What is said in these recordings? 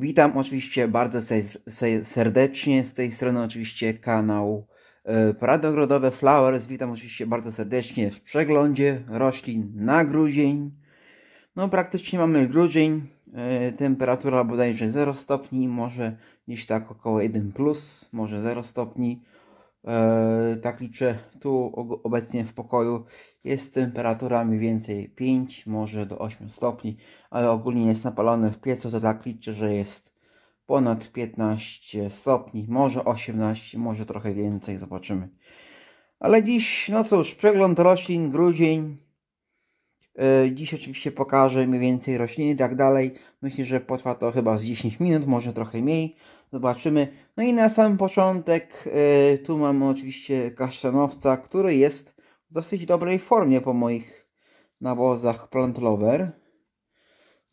Witam oczywiście bardzo serdecznie. Z tej strony oczywiście kanał e, Parady Ogrodowe Flowers. Witam oczywiście bardzo serdecznie w przeglądzie roślin na grudzień. No praktycznie mamy grudzień. E, temperatura bodajże 0 stopni, może gdzieś tak około 1 plus, może 0 stopni. Eee, tak liczę, tu obecnie w pokoju jest temperatura mniej więcej 5, może do 8 stopni, ale ogólnie jest napalony w piecu, to tak liczę, że jest ponad 15 stopni, może 18, może trochę więcej, zobaczymy. Ale dziś, no cóż, przegląd roślin, grudzień, E, dziś oczywiście pokażę mniej więcej rośliny i tak dalej. Myślę, że potrwa to chyba z 10 minut, może trochę mniej. Zobaczymy. No i na sam początek e, tu mamy oczywiście kasztanowca, który jest w dosyć dobrej formie po moich nawozach Plant Lover.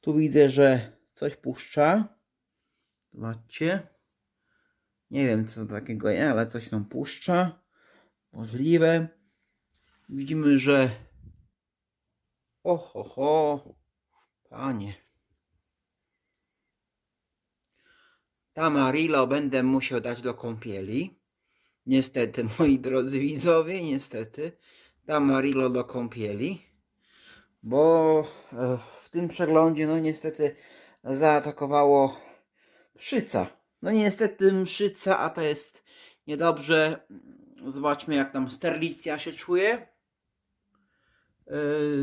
Tu widzę, że coś puszcza. Zobaczcie. Nie wiem co takiego jest, ale coś tam puszcza. Możliwe. Widzimy, że Oho, ho, panie. Tamarillo będę musiał dać do kąpieli. Niestety, moi drodzy widzowie, niestety. Tamarillo do kąpieli. Bo e, w tym przeglądzie, no niestety, zaatakowało mszyca. No niestety mszyca, a to jest niedobrze. Zobaczmy, jak tam sterlicja się czuje.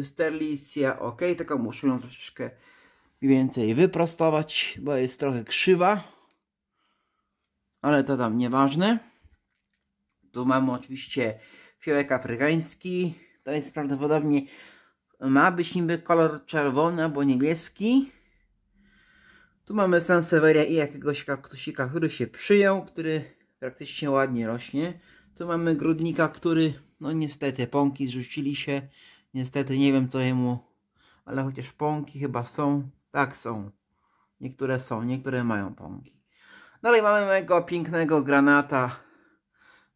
Y, sterlicja, ok, tylko muszę ją troszeczkę więcej wyprostować, bo jest trochę krzywa, ale to tam nieważne. Tu mamy oczywiście fiołek afrykański, to jest prawdopodobnie, ma być niby kolor czerwony albo niebieski. Tu mamy Sanseveria i jakiegoś kaktusika, który się przyjął, który praktycznie ładnie rośnie. Tu mamy grudnika, który, no niestety, pąki zrzucili się Niestety nie wiem co jemu, ale chociaż pąki chyba są. Tak są. Niektóre są, niektóre mają pąki. Dalej mamy mojego pięknego granata.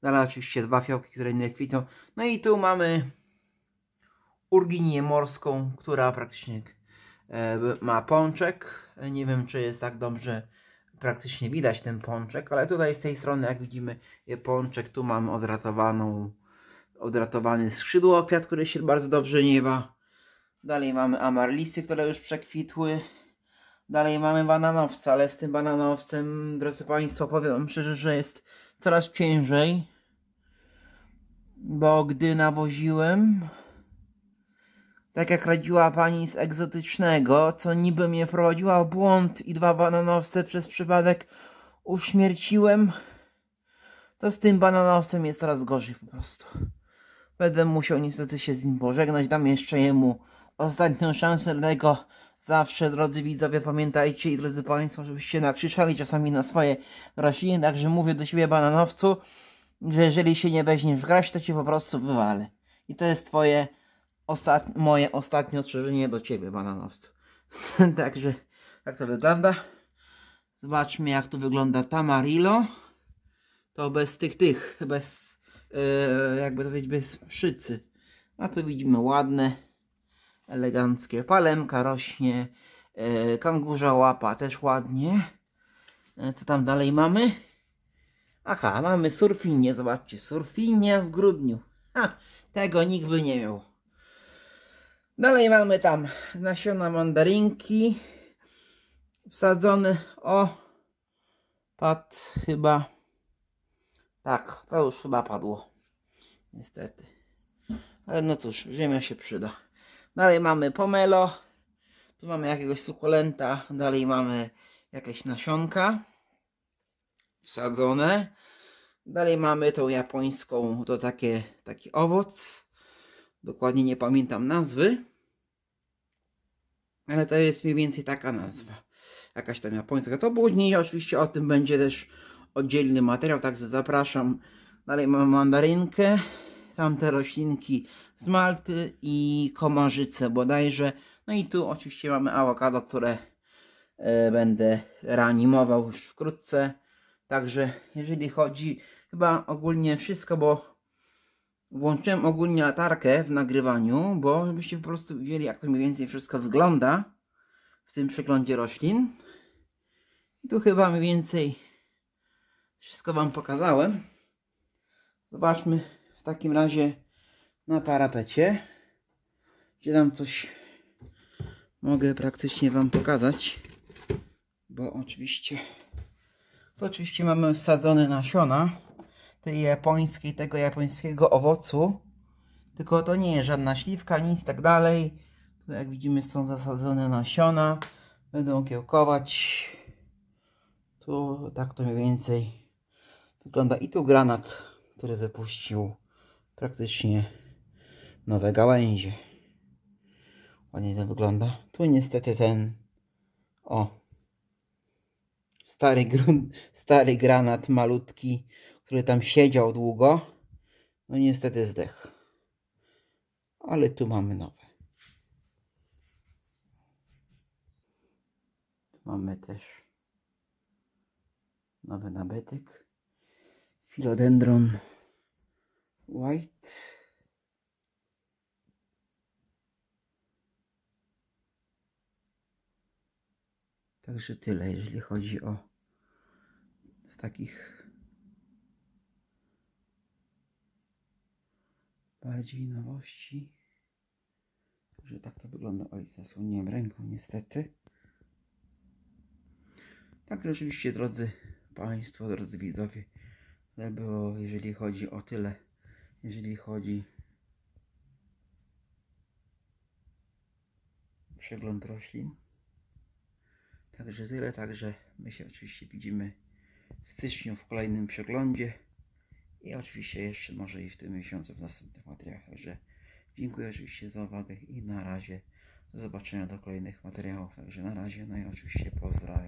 Dalej oczywiście dwa fiołki, które nie kwitną. No i tu mamy urginię morską, która praktycznie e, ma pączek. Nie wiem, czy jest tak dobrze praktycznie widać ten pączek, ale tutaj z tej strony, jak widzimy, pączek. Tu mamy odratowaną odratowany skrzydło opiat, który się bardzo dobrze nie Dalej mamy amarlisy, które już przekwitły. Dalej mamy bananowca, ale z tym bananowcem, drodzy Państwo, powiem Wam szczerze, że jest coraz ciężej. Bo gdy nawoziłem, tak jak radziła Pani z egzotycznego, co niby mnie wprowadziła w błąd i dwa bananowce przez przypadek uśmierciłem, to z tym bananowcem jest coraz gorzej po prostu. Będę musiał niestety się z nim pożegnać. Dam jeszcze jemu ostatnią szansę, dlatego zawsze, drodzy widzowie, pamiętajcie i drodzy Państwo, żebyście nakrzyczali czasami na swoje rośliny. Także mówię do siebie, bananowcu, że jeżeli się nie weźmiesz w grać, to cię po prostu wywalę. I to jest twoje ostat... moje ostatnie ostrzeżenie do ciebie, bananowcu. Także tak to wygląda. Zobaczmy, jak tu wygląda Tamarillo. To bez tych, tych, bez E, jakby to powiedzieć, bez szycy. A no tu widzimy ładne, eleganckie. Palemka rośnie, e, kangurza łapa też ładnie. E, co tam dalej mamy? Aha, mamy surfinię, zobaczcie, surfinię w grudniu. Ha, tego nikt by nie miał. Dalej mamy tam nasiona mandarynki wsadzone, o, pad chyba tak, to już chyba padło. Niestety. Ale no cóż, ziemia się przyda. Dalej mamy pomelo. Tu mamy jakiegoś sukulenta. Dalej mamy jakieś nasionka. Wsadzone. Dalej mamy tą japońską, to takie, taki owoc. Dokładnie nie pamiętam nazwy. Ale to jest mniej więcej taka nazwa. Jakaś tam japońska. To później oczywiście o tym będzie też oddzielny materiał, także zapraszam. Dalej mamy mandarynkę, tamte roślinki z Malty i komarzyce bodajże. No i tu oczywiście mamy awokado, które e, będę reanimował już wkrótce. Także jeżeli chodzi chyba ogólnie wszystko, bo włączyłem ogólnie latarkę w nagrywaniu, bo żebyście po prostu wiedzieli jak to mniej więcej wszystko wygląda w tym przeglądzie roślin. I tu chyba mniej więcej wszystko Wam pokazałem. Zobaczmy w takim razie na parapecie, gdzie tam coś mogę praktycznie Wam pokazać, bo oczywiście to oczywiście mamy wsadzone nasiona tej japońskiej, tego japońskiego owocu, tylko to nie jest żadna śliwka, nic tak dalej. Tu jak widzimy są zasadzone nasiona, będą kiełkować. Tu tak to mniej więcej Wygląda i tu granat, który wypuścił praktycznie nowe gałęzie. Ładnie to wygląda. Tu niestety ten, o, stary, stary granat malutki, który tam siedział długo, no niestety zdechł. Ale tu mamy nowe. Tu mamy też nowy nabytek philodendron white Także tyle, jeżeli chodzi o z takich bardziej nowości. że tak to wygląda. Oj, zasłoniłem ręką niestety. Także oczywiście, drodzy Państwo, drodzy widzowie, było, jeżeli chodzi o tyle, jeżeli chodzi przegląd roślin. Także tyle, także my się oczywiście widzimy w styczniu w kolejnym przeglądzie i oczywiście jeszcze może i w tym miesiącu w następnych materiałach. Także dziękuję oczywiście za uwagę i na razie do zobaczenia do kolejnych materiałów. Także na razie, no i oczywiście pozdrawiam.